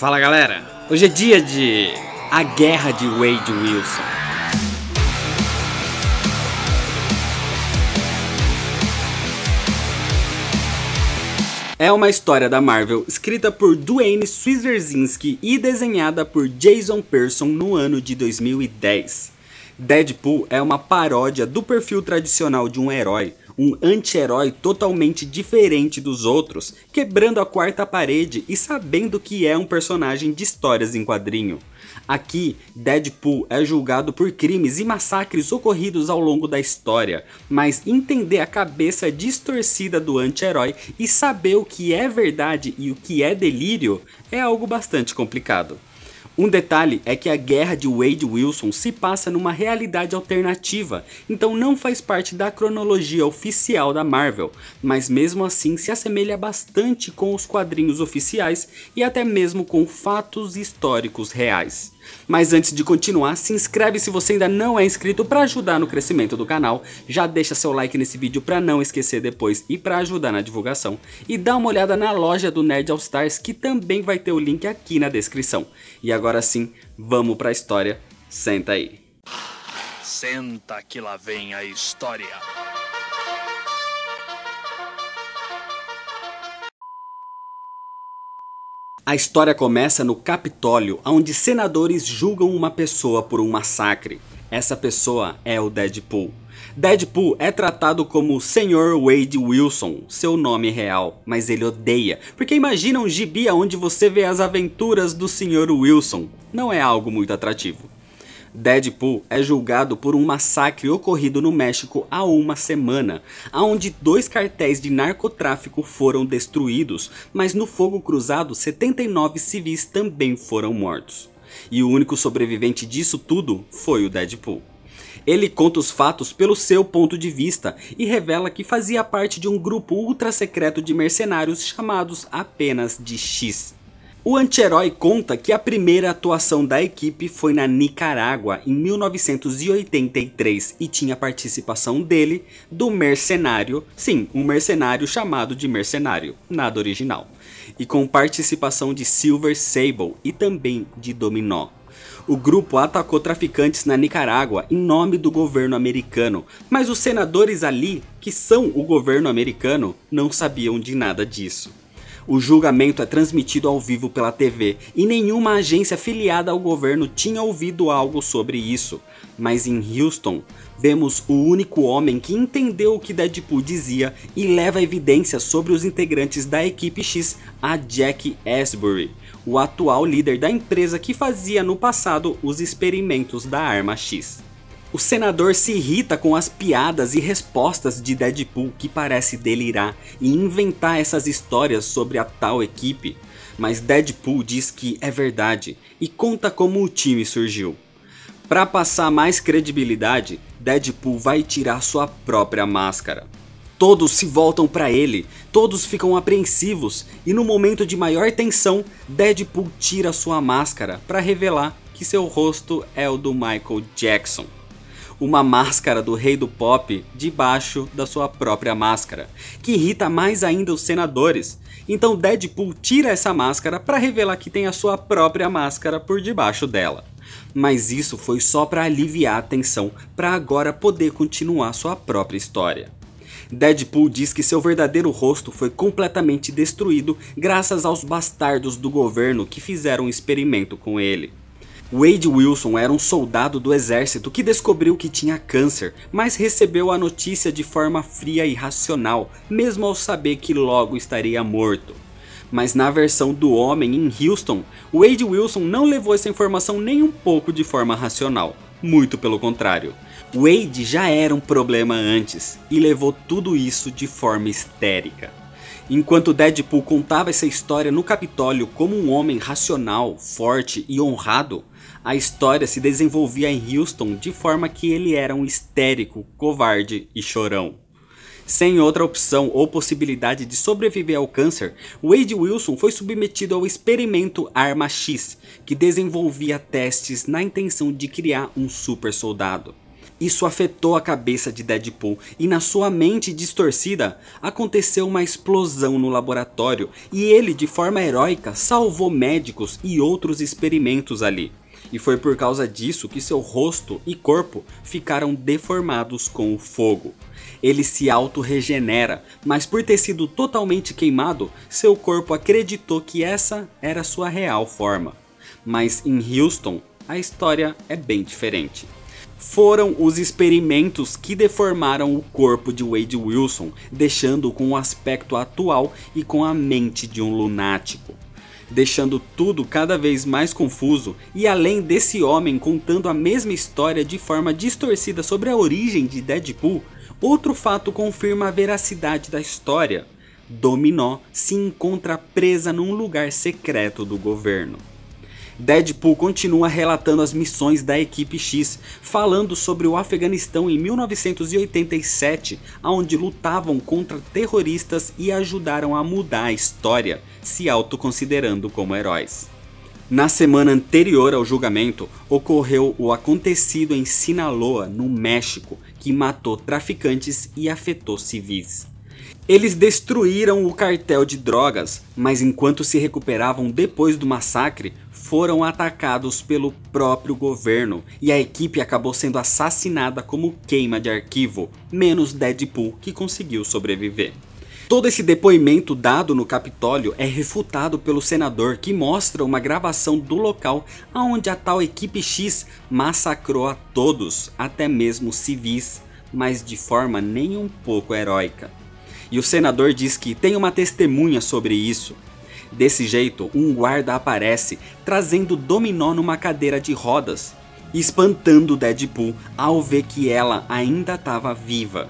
Fala galera, hoje é dia de A Guerra de Wade Wilson. É uma história da Marvel escrita por Dwayne Swierzynski e desenhada por Jason Pearson no ano de 2010. Deadpool é uma paródia do perfil tradicional de um herói, um anti-herói totalmente diferente dos outros, quebrando a quarta parede e sabendo que é um personagem de histórias em quadrinho. Aqui, Deadpool é julgado por crimes e massacres ocorridos ao longo da história, mas entender a cabeça distorcida do anti-herói e saber o que é verdade e o que é delírio é algo bastante complicado. Um detalhe é que a guerra de Wade Wilson se passa numa realidade alternativa, então não faz parte da cronologia oficial da Marvel, mas mesmo assim se assemelha bastante com os quadrinhos oficiais e até mesmo com fatos históricos reais. Mas antes de continuar, se inscreve se você ainda não é inscrito para ajudar no crescimento do canal, já deixa seu like nesse vídeo para não esquecer depois e para ajudar na divulgação, e dá uma olhada na loja do Nerd All Stars que também vai ter o link aqui na descrição. E agora sim, vamos para a história, senta aí. Senta que lá vem a história. A história começa no Capitólio, onde senadores julgam uma pessoa por um massacre. Essa pessoa é o Deadpool. Deadpool é tratado como o Sr. Wade Wilson, seu nome é real, mas ele odeia, porque imagina um gibi onde você vê as aventuras do Sr. Wilson. Não é algo muito atrativo. Deadpool é julgado por um massacre ocorrido no México há uma semana, aonde dois cartéis de narcotráfico foram destruídos, mas no fogo cruzado 79 civis também foram mortos. E o único sobrevivente disso tudo foi o Deadpool. Ele conta os fatos pelo seu ponto de vista e revela que fazia parte de um grupo ultra secreto de mercenários chamados apenas de X. O anti-herói conta que a primeira atuação da equipe foi na Nicarágua em 1983 e tinha participação dele do mercenário, sim, um mercenário chamado de mercenário, nada original, e com participação de Silver Sable e também de Dominó. O grupo atacou traficantes na Nicarágua em nome do governo americano, mas os senadores ali, que são o governo americano, não sabiam de nada disso. O julgamento é transmitido ao vivo pela TV e nenhuma agência afiliada ao governo tinha ouvido algo sobre isso. Mas em Houston, vemos o único homem que entendeu o que Deadpool dizia e leva evidência sobre os integrantes da equipe X a Jack Asbury, o atual líder da empresa que fazia no passado os experimentos da arma X. O senador se irrita com as piadas e respostas de Deadpool que parece delirar e inventar essas histórias sobre a tal equipe, mas Deadpool diz que é verdade e conta como o time surgiu. Para passar mais credibilidade, Deadpool vai tirar sua própria máscara. Todos se voltam para ele, todos ficam apreensivos e no momento de maior tensão, Deadpool tira sua máscara para revelar que seu rosto é o do Michael Jackson uma máscara do rei do pop debaixo da sua própria máscara, que irrita mais ainda os senadores. Então Deadpool tira essa máscara para revelar que tem a sua própria máscara por debaixo dela. Mas isso foi só para aliviar a tensão, para agora poder continuar sua própria história. Deadpool diz que seu verdadeiro rosto foi completamente destruído graças aos bastardos do governo que fizeram um experimento com ele. Wade Wilson era um soldado do exército que descobriu que tinha câncer, mas recebeu a notícia de forma fria e racional, mesmo ao saber que logo estaria morto. Mas na versão do homem em Houston, Wade Wilson não levou essa informação nem um pouco de forma racional. Muito pelo contrário. Wade já era um problema antes e levou tudo isso de forma histérica. Enquanto Deadpool contava essa história no Capitólio como um homem racional, forte e honrado, a história se desenvolvia em Houston de forma que ele era um histérico, covarde e chorão. Sem outra opção ou possibilidade de sobreviver ao câncer, Wade Wilson foi submetido ao experimento Arma X, que desenvolvia testes na intenção de criar um super soldado. Isso afetou a cabeça de Deadpool e na sua mente distorcida aconteceu uma explosão no laboratório e ele de forma heróica salvou médicos e outros experimentos ali. E foi por causa disso que seu rosto e corpo ficaram deformados com o fogo. Ele se auto-regenera, mas por ter sido totalmente queimado, seu corpo acreditou que essa era sua real forma. Mas em Houston, a história é bem diferente foram os experimentos que deformaram o corpo de Wade Wilson, deixando-o com o aspecto atual e com a mente de um lunático. Deixando tudo cada vez mais confuso, e além desse homem contando a mesma história de forma distorcida sobre a origem de Deadpool, outro fato confirma a veracidade da história. Dominó se encontra presa num lugar secreto do governo. Deadpool continua relatando as missões da Equipe X, falando sobre o Afeganistão em 1987, onde lutavam contra terroristas e ajudaram a mudar a história, se autoconsiderando como heróis. Na semana anterior ao julgamento, ocorreu o acontecido em Sinaloa, no México, que matou traficantes e afetou civis. Eles destruíram o cartel de drogas, mas enquanto se recuperavam depois do massacre, foram atacados pelo próprio governo e a equipe acabou sendo assassinada como queima de arquivo, menos Deadpool que conseguiu sobreviver. Todo esse depoimento dado no Capitólio é refutado pelo senador que mostra uma gravação do local onde a tal equipe X massacrou a todos, até mesmo civis, mas de forma nem um pouco heróica e o senador diz que tem uma testemunha sobre isso. Desse jeito, um guarda aparece, trazendo Dominó numa cadeira de rodas, espantando Deadpool ao ver que ela ainda estava viva.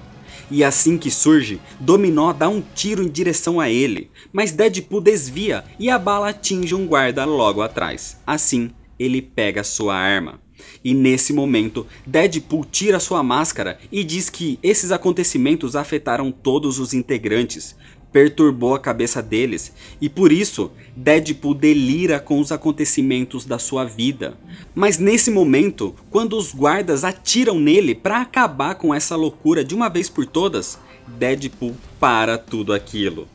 E assim que surge, Dominó dá um tiro em direção a ele, mas Deadpool desvia e a bala atinge um guarda logo atrás. Assim, ele pega sua arma. E nesse momento, Deadpool tira sua máscara e diz que esses acontecimentos afetaram todos os integrantes, perturbou a cabeça deles, e por isso Deadpool delira com os acontecimentos da sua vida. Mas nesse momento, quando os guardas atiram nele para acabar com essa loucura de uma vez por todas, Deadpool para tudo aquilo.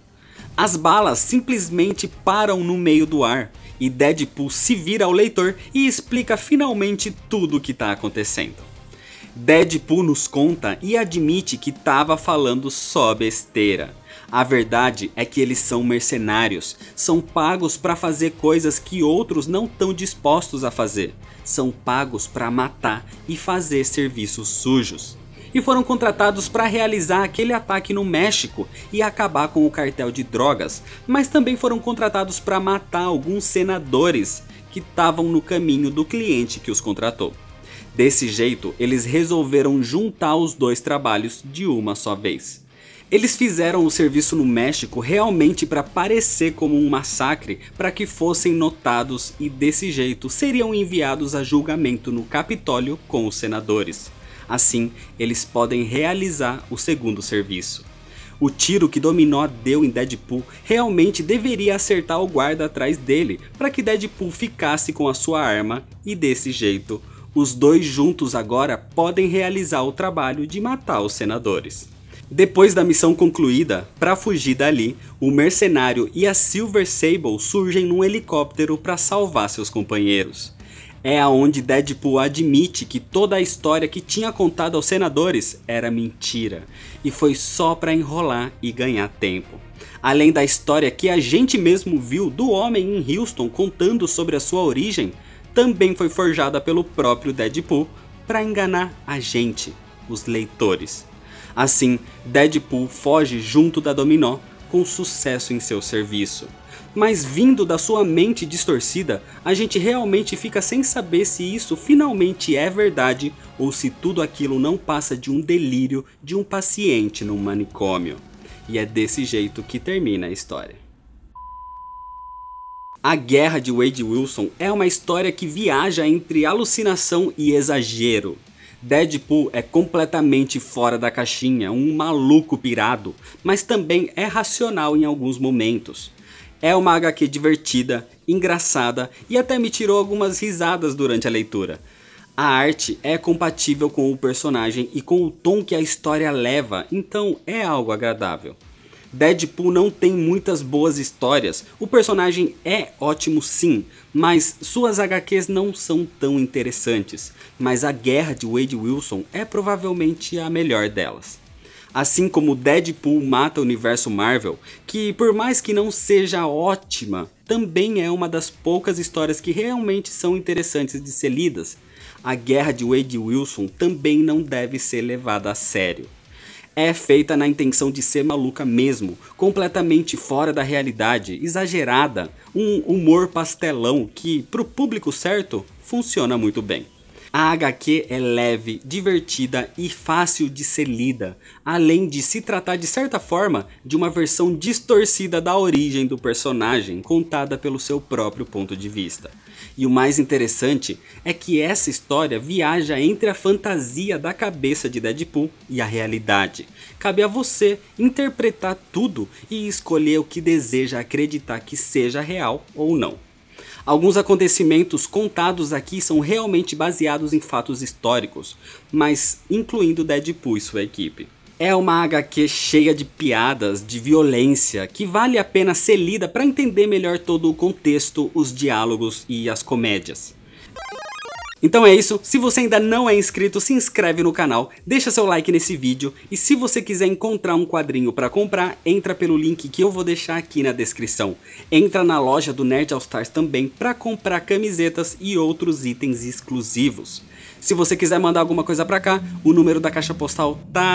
As balas simplesmente param no meio do ar e Deadpool se vira ao leitor e explica finalmente tudo o que está acontecendo. Deadpool nos conta e admite que estava falando só besteira. A verdade é que eles são mercenários, são pagos para fazer coisas que outros não estão dispostos a fazer, são pagos para matar e fazer serviços sujos e foram contratados para realizar aquele ataque no México e acabar com o cartel de drogas, mas também foram contratados para matar alguns senadores que estavam no caminho do cliente que os contratou. Desse jeito, eles resolveram juntar os dois trabalhos de uma só vez. Eles fizeram o serviço no México realmente para parecer como um massacre, para que fossem notados e desse jeito seriam enviados a julgamento no Capitólio com os senadores. Assim, eles podem realizar o segundo serviço. O tiro que Dominó deu em Deadpool realmente deveria acertar o guarda atrás dele, para que Deadpool ficasse com a sua arma e desse jeito, os dois juntos agora podem realizar o trabalho de matar os senadores. Depois da missão concluída, para fugir dali, o mercenário e a Silver Sable surgem num helicóptero para salvar seus companheiros é aonde Deadpool admite que toda a história que tinha contado aos senadores era mentira e foi só para enrolar e ganhar tempo. Além da história que a gente mesmo viu do homem em Houston contando sobre a sua origem, também foi forjada pelo próprio Deadpool para enganar a gente, os leitores. Assim, Deadpool foge junto da Dominó com sucesso em seu serviço mas vindo da sua mente distorcida, a gente realmente fica sem saber se isso finalmente é verdade ou se tudo aquilo não passa de um delírio de um paciente num manicômio. E é desse jeito que termina a história. A Guerra de Wade Wilson é uma história que viaja entre alucinação e exagero. Deadpool é completamente fora da caixinha, um maluco pirado, mas também é racional em alguns momentos. É uma HQ divertida, engraçada e até me tirou algumas risadas durante a leitura. A arte é compatível com o personagem e com o tom que a história leva, então é algo agradável. Deadpool não tem muitas boas histórias, o personagem é ótimo sim, mas suas HQs não são tão interessantes, mas a guerra de Wade Wilson é provavelmente a melhor delas. Assim como Deadpool mata o universo Marvel, que por mais que não seja ótima, também é uma das poucas histórias que realmente são interessantes de ser lidas, a guerra de Wade Wilson também não deve ser levada a sério. É feita na intenção de ser maluca mesmo, completamente fora da realidade, exagerada, um humor pastelão que, pro público certo, funciona muito bem. A HQ é leve, divertida e fácil de ser lida, além de se tratar de certa forma de uma versão distorcida da origem do personagem contada pelo seu próprio ponto de vista. E o mais interessante é que essa história viaja entre a fantasia da cabeça de Deadpool e a realidade. Cabe a você interpretar tudo e escolher o que deseja acreditar que seja real ou não. Alguns acontecimentos contados aqui são realmente baseados em fatos históricos, mas incluindo Deadpool e sua equipe. É uma HQ cheia de piadas, de violência, que vale a pena ser lida para entender melhor todo o contexto, os diálogos e as comédias. Então é isso, se você ainda não é inscrito, se inscreve no canal, deixa seu like nesse vídeo e se você quiser encontrar um quadrinho para comprar, entra pelo link que eu vou deixar aqui na descrição. Entra na loja do Nerd All Stars também para comprar camisetas e outros itens exclusivos. Se você quiser mandar alguma coisa para cá, o número da caixa postal tá